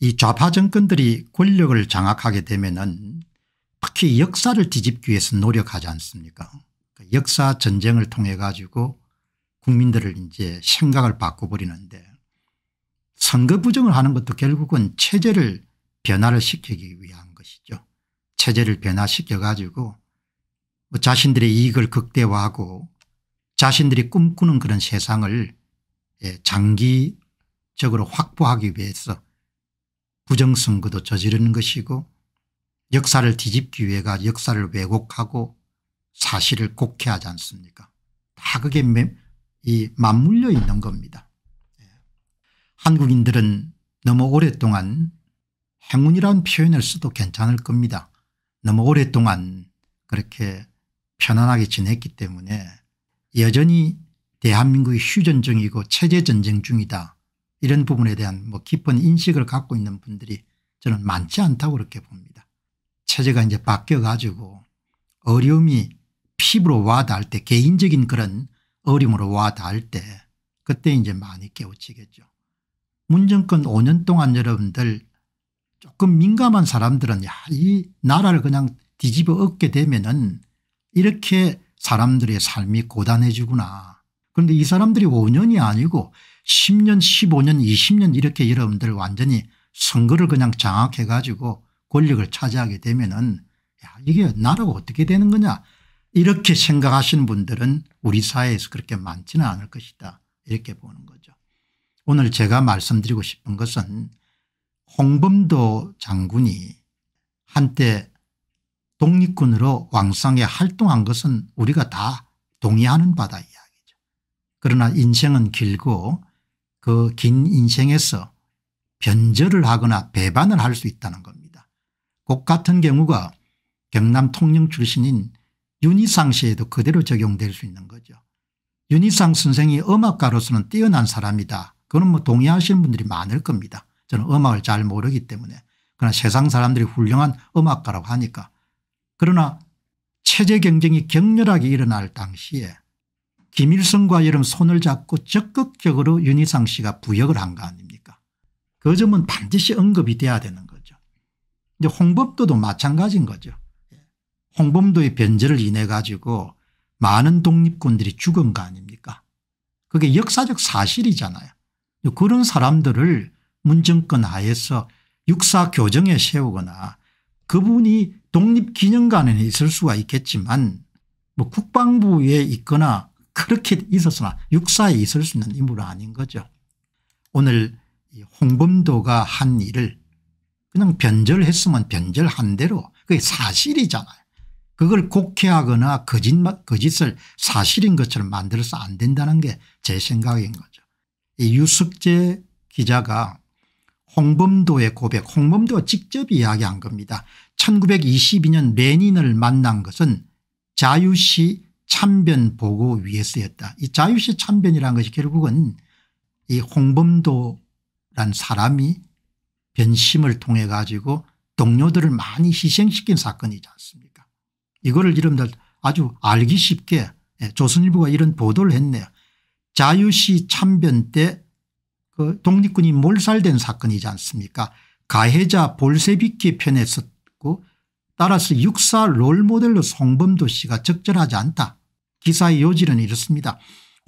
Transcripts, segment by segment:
이 좌파 정권들이 권력을 장악하게 되면은 특히 역사를 뒤집기 위해서 노력하지 않습니까 그 역사 전쟁을 통해 가지고 국민들을 이제 생각을 바꿔버리는데 선거 부정을 하는 것도 결국은 체제를 변화를 시키기 위한 것이죠. 체제를 변화시켜 가지고 뭐 자신들의 이익을 극대화하고 자신들이 꿈꾸는 그런 세상을 예, 장기적으로 확보하기 위해서 부정선거도 저지르는 것이고 역사를 뒤집기 위해가 역사를 왜곡하고 사실을 곡해하지 않습니까 다 그게 이 맞물려 있는 겁니다. 예. 한국인들은 너무 오랫동안 행운이라는 표현을 써도 괜찮을 겁니다. 너무 오랫동안 그렇게 편안하게 지냈기 때문에 여전히 대한민국이 휴전중이고 체제전쟁 중이다 이런 부분에 대한 뭐 깊은 인식을 갖고 있는 분들이 저는 많지 않다고 그렇게 봅니다. 체제가 이제 바뀌어 가지고 어려움이 피부로 와닿을 때 개인적인 그런 어려움으로 와닿을 때 그때 이제 많이 깨우치겠죠. 문정권 5년 동안 여러분들 조금 민감한 사람들은 야, 이 나라를 그냥 뒤집어 엎게 되면은 이렇게 사람들의 삶이 고단해지구나. 그런데 이 사람들이 5년이 아니고 10년 15년 20년 이렇게 여러분들 완전히 선거를 그냥 장악해 가지고 권력을 차지하게 되면은 야 이게 나라가 어떻게 되는 거냐 이렇게 생각하시는 분들은 우리 사회에서 그렇게 많지는 않을 것이다 이렇게 보는 거죠. 오늘 제가 말씀드리고 싶은 것은 홍범도 장군이 한때 독립군으로 왕성에 활동한 것은 우리가 다 동의하는 바다 이야기죠. 그러나 인생은 길고 그긴 인생에서 변절을 하거나 배반을 할 수 있다는 겁니다. 곡 같은 경우가 경남 통영 출신인 윤희상 씨에도 그대로 적용될 수 있는 거죠. 윤희상 선생이 음악가로서는 뛰어난 사람이다. 그건뭐 동의하시는 분들이 많을 겁니다. 저는 음악을 잘 모르기 때문에. 그러나 세상 사람들이 훌륭한 음악가라고 하니까. 그러나 체제 경쟁이 격렬하게 일어날 당시에 김일성과 여름 손을 잡고 적극적으로 윤희상 씨가 부역을 한 거 아닙니까 그 점은 반드시 언급이 돼야 되는 거죠. 이제 홍범도도 마찬가지인 거죠. 홍범도의 변제를 인해 가지고 많은 독립군들이 죽은 거 아닙니까 그게 역사적 사실이잖아요. 그런 사람들을 문정권 하에서 육사 교정에 세우거나 그분이 독립기념관에 있을 수가 있겠지만 뭐 국방부에 있거나 그렇게 있었으나 육사에 있을 수 있는 인물은 아닌 거죠. 오늘 홍범도가 한 일을 그냥 변절했으면 변절한 대로 그게 사실이잖아요. 그걸 곡해하거나 거짓말, 거짓을 사실인 것처럼 만들어서 안 된다는 게 제 생각인 거죠. 이 유숙재 기자가 홍범도의 고백 홍범도가 직접 이야기한 겁니다. 1922년 레닌을 만난 것은 자유시 참변 보고 위해서였다. 이 자유시 참변이라는 것이 결국은 이 홍범도란 사람이 변심을 통해 가지고 동료들을 많이 희생시킨 사건이지 않습니까 이거를 이름들 아주 알기 쉽게 예, 조선일보가 이런 보도를 했네요. 자유시 참변 때그 독립군이 몰살된 사건이지 않습니까 가해자 볼세비키 편에 섰고 따라서 육사 롤모델로 송범도 씨가 적절하지 않다 기사의 요지는 이렇습니다.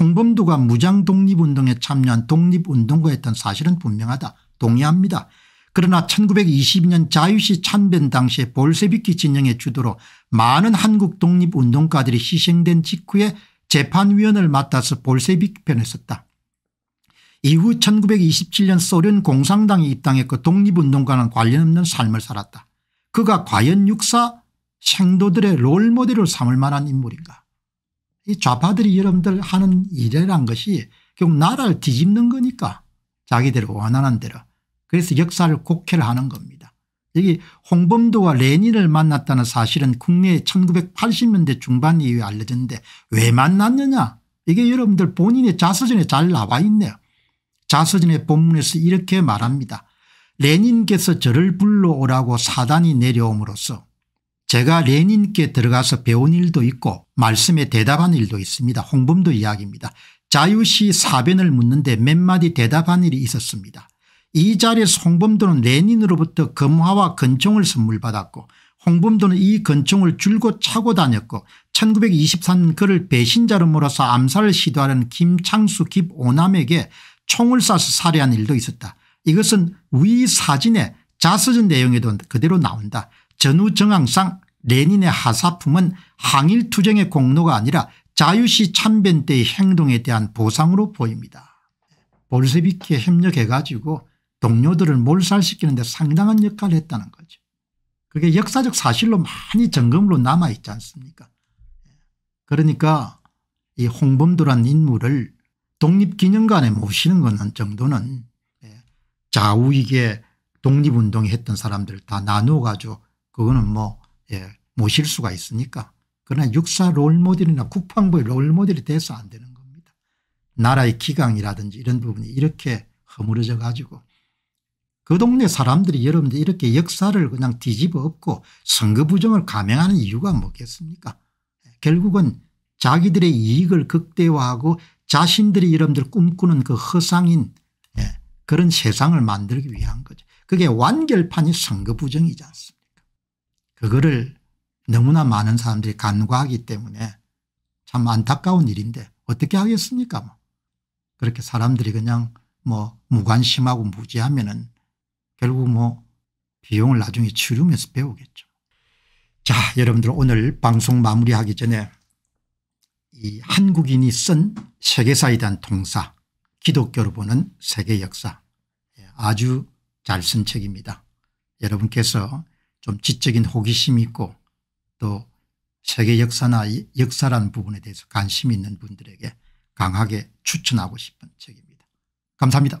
홍범도가 무장 독립운동에 참여한 독립운동가였던 사실은 분명하다. 동의합니다. 그러나 1920년 자유시 참변 당시에 볼세비키 진영의 주도로 많은 한국 독립운동가들이 희생된 직후에 재판위원을 맡아서 볼세비키 편에 섰다. 이후 1927년 소련 공산당이 입당했고 그 독립운동과는 관련 없는 삶을 살았다. 그가 과연 육사 생도들의 롤모델을 삼을 만한 인물인가 이 좌파들이 여러분들 하는 일이란 것이 결국 나라를 뒤집는 거니까 자기대로 원하는 대로 그래서 역사를 곡해를 하는 겁니다. 여기 홍범도와 레닌을 만났다는 사실은 국내에 1980년대 중반 이후에 알려졌는데 왜 만났느냐 이게 여러분들 본인의 자서전에 잘 나와 있네요. 자서전의 본문에서 이렇게 말합니다. 레닌께서 저를 불러오라고 사단이 내려옴으로써 제가 레닌께 들어가서 배운 일도 있고 말씀에 대답한 일도 있습니다. 홍범도 이야기입니다. 자유시 사변을 묻는데 몇 마디 대답한 일이 있었습니다. 이 자리에서 홍범도는 레닌으로부터 금화와 건총을 선물받았고 홍범도는 이 건총을 줄곧 차고 다녔고 1923년 그를 배신자로 몰아서 암살을 시도하는 김창수 김오남에게 총을 쏴서 살해한 일도 있었다. 이것은 위사진에 자서전 내용에도 그대로 나온다. 전후 정황상 레닌의 하사품은 항일투쟁의 공로가 아니라 자유시 참변 때의 행동에 대한 보상으로 보입니다. 볼세비키에 협력해가지고 동료들을 몰살시키는 데 상당한 역할을 했다는 거죠. 그게 역사적 사실로 많이 점검으로 남아있지 않습니까 그러니까 이 홍범도란 인물을 독립기념관에 모시는 것는 정도는 예, 좌우익의 독립운동에 했던 사람들 다 나누어가지고 그거는 뭐 예, 모실 수가 있으니까. 그러나 육사 롤모델이나 국방부의 롤모델이 돼서 안 되는 겁니다. 나라의 기강이라든지 이런 부분이 이렇게 허물어져 가지고 그 동네 사람들이 여러분들 이렇게 역사를 그냥 뒤집어 엎고 선거 부정을 감행하는 이유가 뭐겠습니까 결국은 자기들의 이익을 극대화하고 자신들이 여러분들 꿈꾸는 그 허상인 예, 그런 세상을 만들기 위한 거죠. 그게 완결판이 선거 부정이지 않습니까 그거를 너무나 많은 사람들이 간과하기 때문에 참 안타까운 일인데 어떻게 하겠습니까 뭐. 그렇게 사람들이 그냥 뭐 무관심하고 무지하면 은 결국 뭐 비용을 나중에 치르면서 배우겠죠. 자 여러분들 오늘 방송 마무리하기 전에 이 한국인이 쓴 세계사에 대한 통사 기독교로 보는 세계 역사 예, 아주 잘 쓴 책입니다. 여러분께서 좀 지적인 호기심이 있고 또 세계 역사나 역사란 부분에 대해서 관심이 있는 분들에게 강하게 추천하고 싶은 책입니다. 감사합니다.